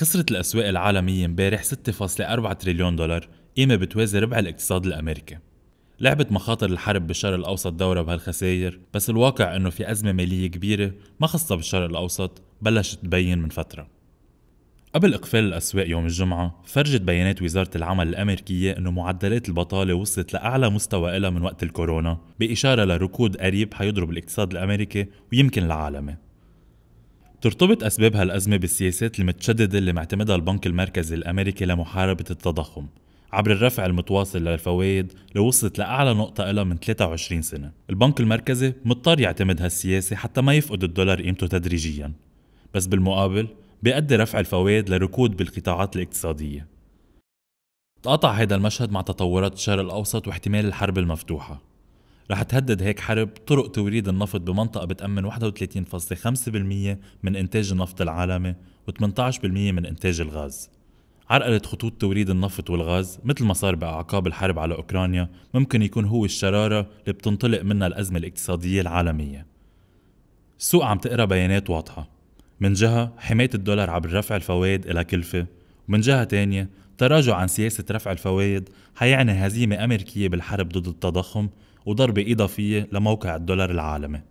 خسرت الأسواق العالمية امبارح 6.4 تريليون دولار قيمة بتوازي ربع الاقتصاد الأمريكي لعبت مخاطر الحرب بالشرق الأوسط دورة بهالخسائر بس الواقع أنه في أزمة مالية كبيرة ما خاصة بالشرق الأوسط بلشت تبين من فترة قبل إقفال الأسواق يوم الجمعة فرجت بيانات وزارة العمل الأمريكية أنه معدلات البطالة وصلت لأعلى مستوى إلها من وقت الكورونا بإشارة لركود قريب حيضرب الاقتصاد الأمريكي ويمكن العالمي ترتبط أسباب هالأزمة بالسياسات المتشددة اللي معتمدها البنك المركزي الأمريكي لمحاربة التضخم عبر الرفع المتواصل للفوائد اللي وصلت لأعلى نقطة لها من 23 سنة البنك المركزي مضطر يعتمد هالسياسة حتى ما يفقد الدولار قيمته تدريجيا بس بالمقابل بيؤدي رفع الفوائد لركود بالقطاعات الاقتصادية تقطع هذا المشهد مع تطورات الشرق الأوسط واحتمال الحرب المفتوحة رح تهدد هيك حرب طرق توريد النفط بمنطقة بتأمن 31.5% من إنتاج النفط العالمي و18% من إنتاج الغاز عرقلة خطوط توريد النفط والغاز مثل ما صار بأعقاب الحرب على أوكرانيا ممكن يكون هو الشرارة اللي بتنطلق منها الأزمة الاقتصادية العالمية السوق عم تقرا بيانات واضحة من جهة حماية الدولار عبر رفع الفوائد إلى كلفة ومن جهة تانية تراجع عن سياسة رفع الفوائد حيعني هزيمة أمريكية بالحرب ضد التضخم وضربة إضافية لموقع الدولار العالمي